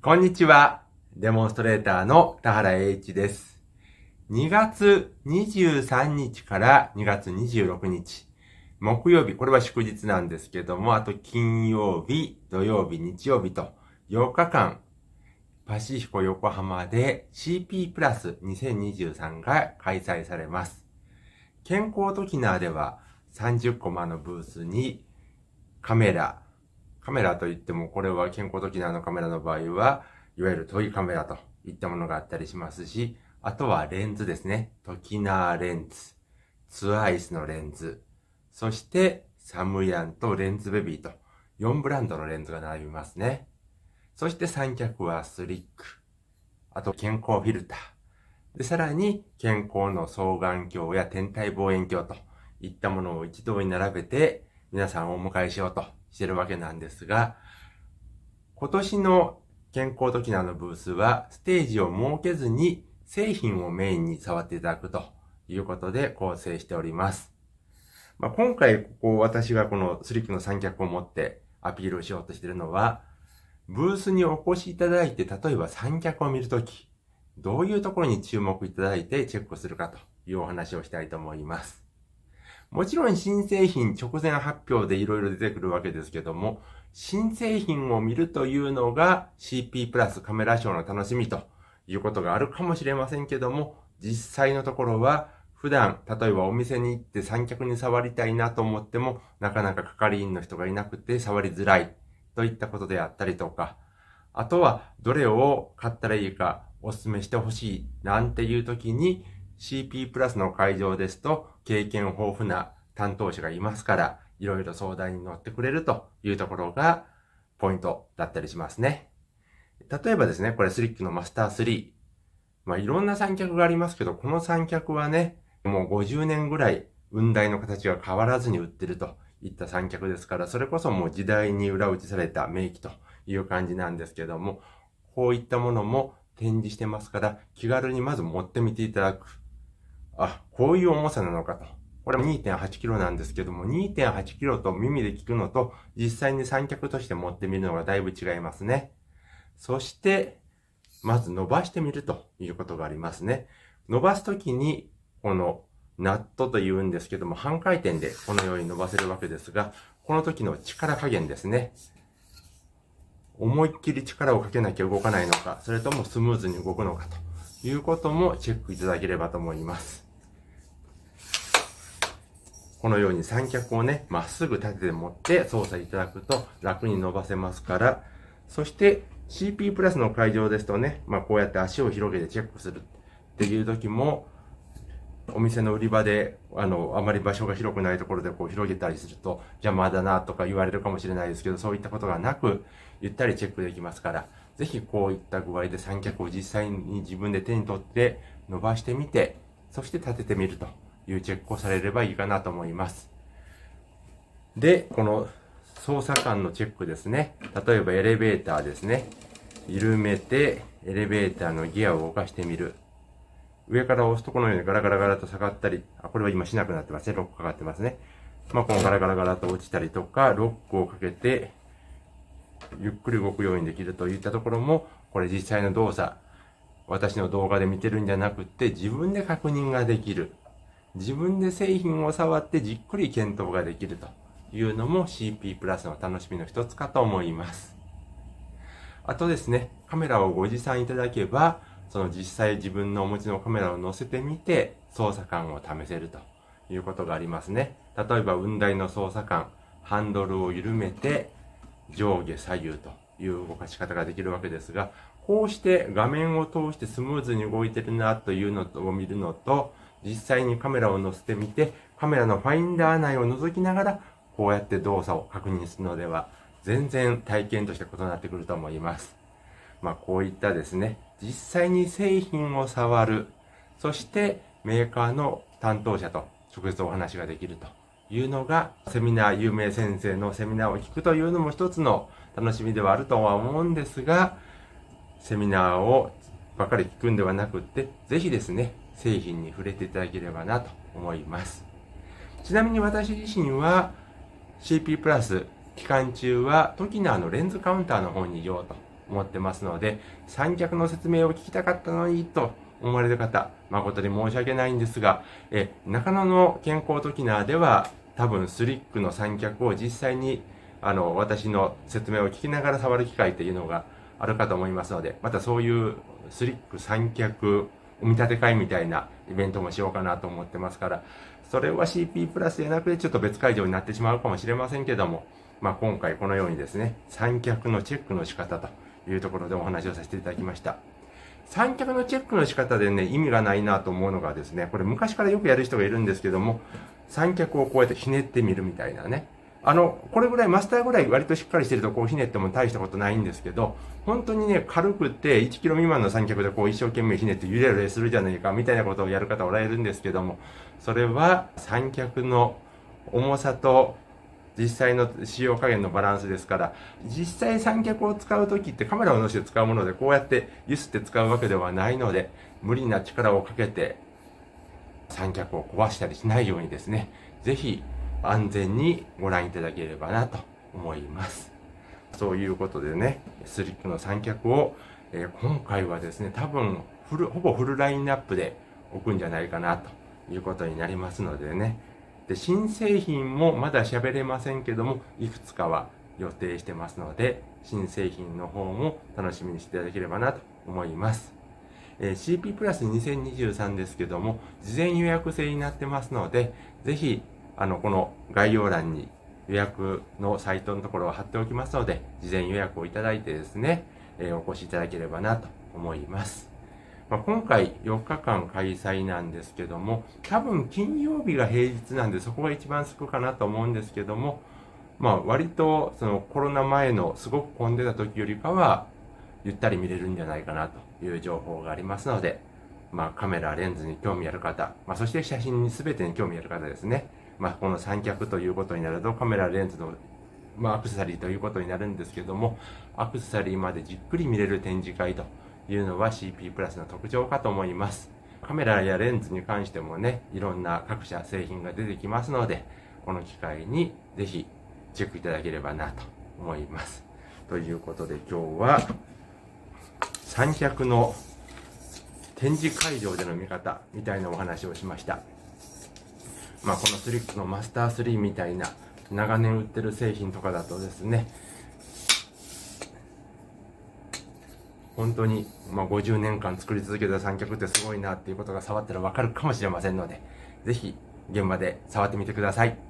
こんにちは。デモンストレーターの田原栄一です。2月23日から2月26日。木曜日、これは祝日なんですけども、あと金曜日、土曜日、日曜日と8日間、パシフィコ横浜で CP プラス2023が開催されます。健康トキナーでは30コマのブースにカメラ、カメラといっても、これは健康時のあのカメラの場合は、いわゆるトイカメラといったものがあったりしますし、あとはレンズですね。トキナーレンズ、ツアイスのレンズ、そしてサムヤンとレンズベビーと4ブランドのレンズが並びますね。そして三脚はスリック、あと健康フィルター、でさらに健康の双眼鏡や天体望遠鏡といったものを一堂に並べて皆さんをお迎えしようとしてるわけなんですが、今年の健康ときなのブースは、ステージを設けずに製品をメインに触っていただくということで構成しております。まあ、今回、ここ私がこのスリックの三脚を持ってアピールをしようとしているのは、ブースにお越しいただいて、例えば三脚を見るとき、どういうところに注目いただいてチェックするかというお話をしたいと思います。もちろん新製品直前発表でいろいろ出てくるわけですけども、新製品を見るというのが CP プラスカメラショーの楽しみということがあるかもしれませんけども、実際のところは普段、例えばお店に行って三脚に触りたいなと思っても、なかなか係員の人がいなくて触りづらいといったことであったりとか、あとはどれを買ったらいいかお勧めしてほしいなんていう時に CP プラスの会場ですと経験豊富な担当者がいますから、いろいろ相談に乗ってくれるというところがポイントだったりしますね。例えばですね、これスリックのマスター3。まあ、いろんな三脚がありますけど、この三脚はね、もう50年ぐらい、雲台の形が変わらずに売ってるといった三脚ですから、それこそもう時代に裏打ちされた名機という感じなんですけども、こういったものも展示してますから、気軽にまず持ってみていただく。あ、こういう重さなのかと。これも2.8キロなんですけども、2.8キロと耳で聞くのと、実際に三脚として持ってみるのがだいぶ違いますね。そして、まず伸ばしてみるということがありますね。伸ばすときに、このナットと言うんですけども、半回転でこのように伸ばせるわけですが、この時の力加減ですね。思いっきり力をかけなきゃ動かないのか、それともスムーズに動くのかということもチェックいただければと思います。このように三脚をね、まっすぐ立てて持って操作いただくと楽に伸ばせますから、そして CP プラスの会場ですとね、まあこうやって足を広げてチェックするっていう時も、お店の売り場で、あの、あまり場所が広くないところでこう広げたりすると邪魔だなとか言われるかもしれないですけど、そういったことがなく、ゆったりチェックできますから、ぜひこういった具合で三脚を実際に自分で手に取って伸ばしてみて、そして立ててみると。いうチェックをされればいいかなと思います。で、この操作感のチェックですね。例えばエレベーターですね。緩めて、エレベーターのギアを動かしてみる。上から押すとこのようにガラガラガラと下がったり、あ、これは今しなくなってますね。ロックかかってますね。まあ、このガラガラガラと落ちたりとか、ロックをかけて、ゆっくり動くようにできるといったところも、これ実際の動作、私の動画で見てるんじゃなくて、自分で確認ができる。自分で製品を触ってじっくり検討ができるというのも CP プラスの楽しみの一つかと思います。あとですね、カメラをご持参いただけば、その実際自分のお持ちのカメラを乗せてみて操作感を試せるということがありますね。例えば、雲台の操作感、ハンドルを緩めて上下左右という動かし方ができるわけですが、こうして画面を通してスムーズに動いてるなというのを見るのと、実際にカメラを載せてみて、カメラのファインダー内を覗きながら、こうやって動作を確認するのでは、全然体験として異なってくると思います。まあ、こういったですね、実際に製品を触る、そしてメーカーの担当者と直接お話ができるというのが、セミナー、有名先生のセミナーを聞くというのも一つの楽しみではあるとは思うんですが、セミナーをばかり聞くんではなくって、ぜひですね、製品に触れていただければなと思います。ちなみに私自身は CP プラス期間中はトキナーのレンズカウンターの方にいようと思ってますので、三脚の説明を聞きたかったのにと思われる方、誠に申し訳ないんですが、え中野の健康トキナーでは多分スリックの三脚を実際にあの私の説明を聞きながら触る機会というのがあるかと思いますので、またそういうスリック三脚見立て会みたいなイベントもしようかなと思ってますから、それは CP プラスでなくてちょっと別会場になってしまうかもしれませんけども、まあ、今回このようにですね、三脚のチェックの仕方というところでお話をさせていただきました。三脚のチェックの仕方でね、意味がないなと思うのがですね、これ昔からよくやる人がいるんですけども、三脚をこうやってひねってみるみたいなね、あの、これぐらい、マスターぐらい割としっかりしてると、こうひねっても大したことないんですけど、本当にね、軽くて1キロ未満の三脚でこう一生懸命ひねってゆれゆれするじゃないか、みたいなことをやる方おられるんですけども、それは三脚の重さと実際の使用加減のバランスですから、実際三脚を使う時ってカメラを乗せて使うもので、こうやって揺すって使うわけではないので、無理な力をかけて三脚を壊したりしないようにですね、ぜひ安全にご覧いただければなと思います。そういうことでね、スリップの三脚を、えー、今回はですね、多分フル、ほぼフルラインナップで置くんじゃないかなということになりますのでね。で、新製品もまだ喋れませんけども、いくつかは予定してますので、新製品の方も楽しみにしていただければなと思います。えー、CP プラス2023ですけども、事前予約制になってますので、ぜひあの、この概要欄に予約のサイトのところを貼っておきますので、事前予約をいただいてですね、えー、お越しいただければなと思います。まあ、今回4日間開催なんですけども、多分金曜日が平日なんでそこが一番少かなと思うんですけども、まあ割とそのコロナ前のすごく混んでた時よりかは、ゆったり見れるんじゃないかなという情報がありますので、まあカメラ、レンズに興味ある方、まあそして写真に全てに興味ある方ですね。まあ、この三脚ということになるとカメラレンズの、まあ、アクセサリーということになるんですけどもアクセサリーまでじっくり見れる展示会というのは CP プラスの特徴かと思いますカメラやレンズに関してもねいろんな各社製品が出てきますのでこの機会にぜひチェックいただければなと思いますということで今日は三脚の展示会場での見方みたいなお話をしました。まあ、このスリックのマスター3みたいな長年売ってる製品とかだとですね本当に、まあ、50年間作り続けた三脚ってすごいなっていうことが触ったらわかるかもしれませんので、ぜひ現場で触ってみてください。